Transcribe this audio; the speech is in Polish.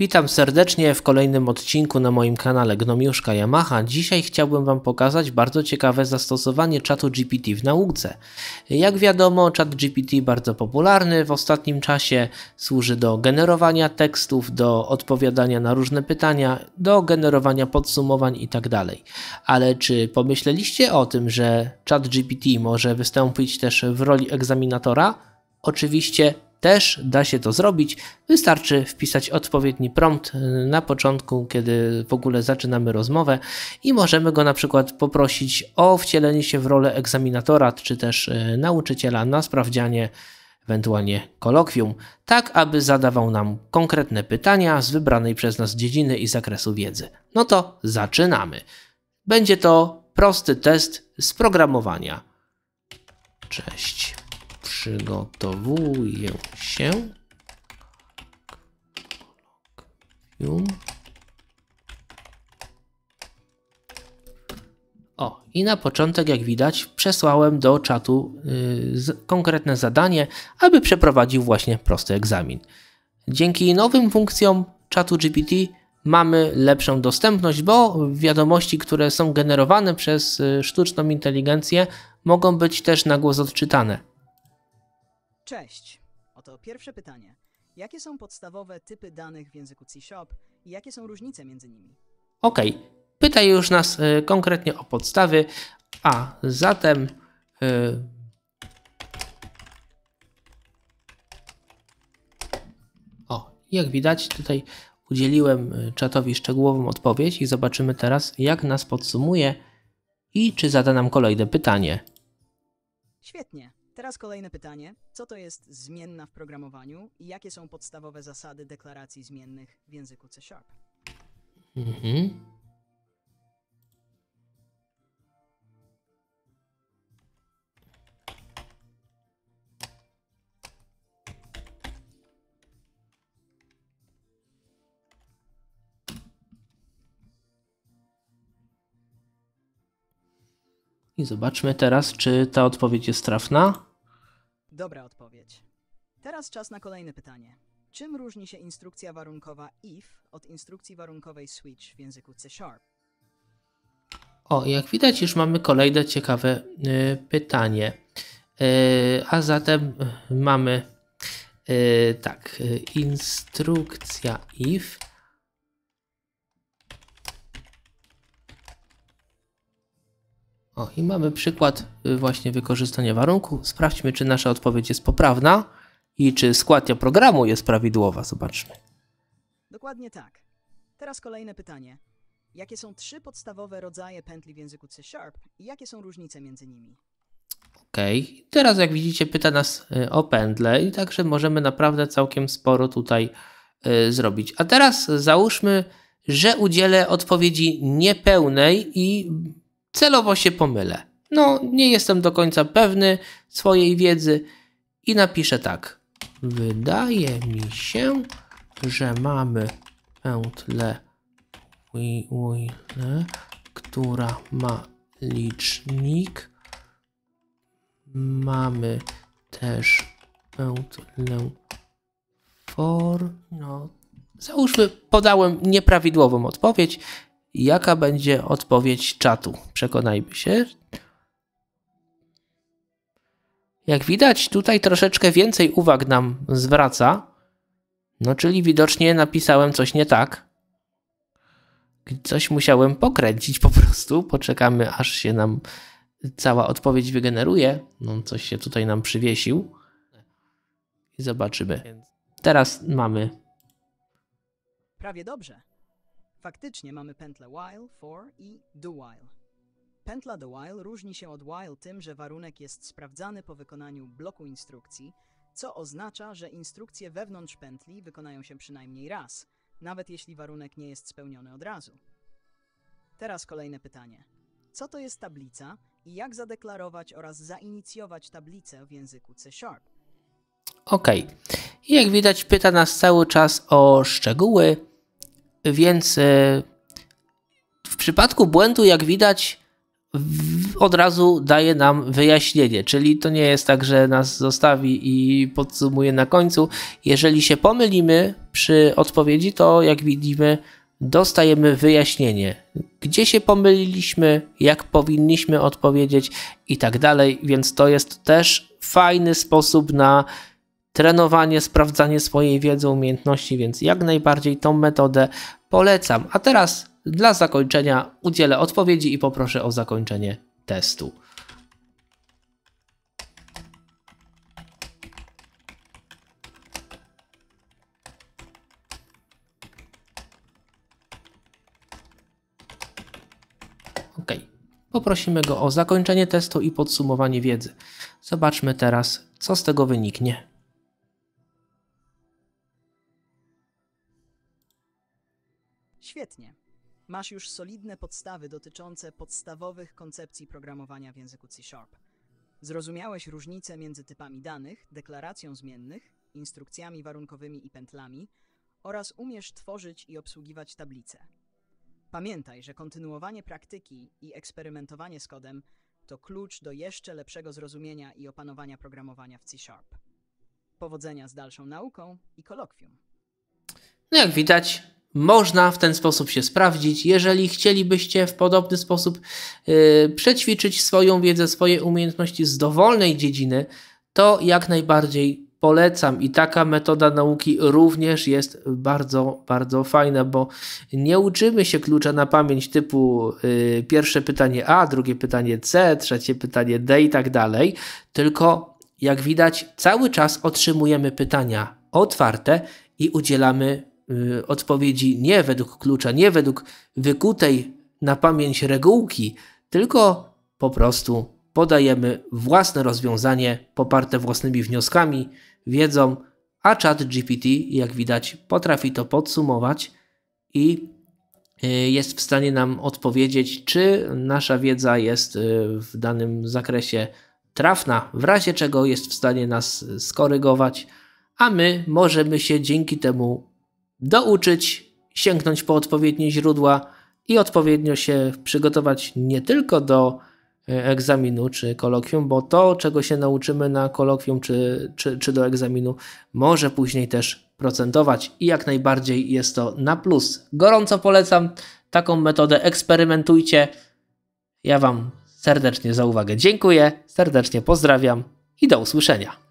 Witam serdecznie w kolejnym odcinku na moim kanale Gnomiuszka Yamaha. Dzisiaj chciałbym Wam pokazać bardzo ciekawe zastosowanie czatu GPT w nauce. Jak wiadomo, czat GPT bardzo popularny w ostatnim czasie służy do generowania tekstów, do odpowiadania na różne pytania, do generowania podsumowań itd. Tak Ale czy pomyśleliście o tym, że czat GPT może wystąpić też w roli egzaminatora? Oczywiście też da się to zrobić. Wystarczy wpisać odpowiedni prompt y, na początku, kiedy w ogóle zaczynamy rozmowę i możemy go na przykład poprosić o wcielenie się w rolę egzaminatora czy też y, nauczyciela na sprawdzianie, ewentualnie kolokwium, tak aby zadawał nam konkretne pytania z wybranej przez nas dziedziny i zakresu wiedzy. No to zaczynamy. Będzie to prosty test z programowania. Cześć przygotowuję się. O, i na początek, jak widać, przesłałem do czatu yy, konkretne zadanie, aby przeprowadził właśnie prosty egzamin. Dzięki nowym funkcjom czatu GPT mamy lepszą dostępność, bo wiadomości, które są generowane przez y, sztuczną inteligencję, mogą być też na głos odczytane. Cześć! Oto pierwsze pytanie. Jakie są podstawowe typy danych w języku C Shop i jakie są różnice między nimi? Ok, pyta już nas y, konkretnie o podstawy, a zatem y, O, jak widać tutaj udzieliłem y, czatowi szczegółową odpowiedź i zobaczymy teraz jak nas podsumuje i czy zada nam kolejne pytanie. Świetnie. Teraz kolejne pytanie. Co to jest zmienna w programowaniu i jakie są podstawowe zasady deklaracji zmiennych w języku C Sharp? Mhm. I zobaczmy teraz, czy ta odpowiedź jest trafna. Dobra odpowiedź. Teraz czas na kolejne pytanie. Czym różni się instrukcja warunkowa if od instrukcji warunkowej switch w języku C Sharp? O, jak widać już mamy kolejne ciekawe y, pytanie. Y, a zatem mamy y, tak, y, instrukcja if O, i mamy przykład y, właśnie wykorzystania warunku. Sprawdźmy, czy nasza odpowiedź jest poprawna i czy składnia programu jest prawidłowa. Zobaczmy. Dokładnie tak. Teraz kolejne pytanie. Jakie są trzy podstawowe rodzaje pętli w języku C Sharp i jakie są różnice między nimi? OK. Teraz jak widzicie pyta nas y, o pędle i także możemy naprawdę całkiem sporo tutaj y, zrobić. A teraz załóżmy, że udzielę odpowiedzi niepełnej i celowo się pomylę. No, nie jestem do końca pewny swojej wiedzy i napiszę tak. Wydaje mi się, że mamy pętlę która ma licznik. Mamy też pętlę for. No, załóżmy, podałem nieprawidłową odpowiedź. Jaka będzie odpowiedź czatu? Przekonajmy się. Jak widać, tutaj troszeczkę więcej uwag nam zwraca. No, czyli widocznie napisałem coś nie tak. Coś musiałem pokręcić po prostu. Poczekamy, aż się nam cała odpowiedź wygeneruje. No, coś się tutaj nam przywiesił. I zobaczymy. Teraz mamy. Prawie dobrze. Faktycznie mamy pętlę while, for i do while. Pętla do while różni się od while tym, że warunek jest sprawdzany po wykonaniu bloku instrukcji, co oznacza, że instrukcje wewnątrz pętli wykonają się przynajmniej raz, nawet jeśli warunek nie jest spełniony od razu. Teraz kolejne pytanie. Co to jest tablica i jak zadeklarować oraz zainicjować tablicę w języku C Sharp? Ok. Jak widać pyta nas cały czas o szczegóły, więc e, w przypadku błędu, jak widać, od razu daje nam wyjaśnienie, czyli to nie jest tak, że nas zostawi i podsumuje na końcu. Jeżeli się pomylimy przy odpowiedzi, to jak widzimy, dostajemy wyjaśnienie, gdzie się pomyliliśmy, jak powinniśmy odpowiedzieć i tak dalej, więc to jest też fajny sposób na trenowanie, sprawdzanie swojej wiedzy, umiejętności, więc jak najbardziej tą metodę polecam. A teraz dla zakończenia udzielę odpowiedzi i poproszę o zakończenie testu. OK. Poprosimy go o zakończenie testu i podsumowanie wiedzy. Zobaczmy teraz, co z tego wyniknie. Świetnie. Masz już solidne podstawy dotyczące podstawowych koncepcji programowania w języku C Sharp. Zrozumiałeś różnice między typami danych, deklaracją zmiennych, instrukcjami warunkowymi i pętlami oraz umiesz tworzyć i obsługiwać tablice. Pamiętaj, że kontynuowanie praktyki i eksperymentowanie z kodem to klucz do jeszcze lepszego zrozumienia i opanowania programowania w C Sharp. Powodzenia z dalszą nauką i kolokwium. No jak widać, można w ten sposób się sprawdzić. Jeżeli chcielibyście w podobny sposób y, przećwiczyć swoją wiedzę, swoje umiejętności z dowolnej dziedziny, to jak najbardziej polecam i taka metoda nauki również jest bardzo, bardzo fajna, bo nie uczymy się klucza na pamięć typu y, pierwsze pytanie A, drugie pytanie C, trzecie pytanie D i tak dalej, tylko jak widać cały czas otrzymujemy pytania otwarte i udzielamy Y, odpowiedzi nie według klucza, nie według wykutej na pamięć regułki, tylko po prostu podajemy własne rozwiązanie poparte własnymi wnioskami, wiedzą, a chat GPT, jak widać, potrafi to podsumować i y, jest w stanie nam odpowiedzieć, czy nasza wiedza jest y, w danym zakresie trafna, w razie czego jest w stanie nas skorygować, a my możemy się dzięki temu douczyć, sięgnąć po odpowiednie źródła i odpowiednio się przygotować nie tylko do e, egzaminu czy kolokwium, bo to, czego się nauczymy na kolokwium czy, czy, czy do egzaminu, może później też procentować i jak najbardziej jest to na plus. Gorąco polecam taką metodę, eksperymentujcie. Ja Wam serdecznie za uwagę dziękuję, serdecznie pozdrawiam i do usłyszenia.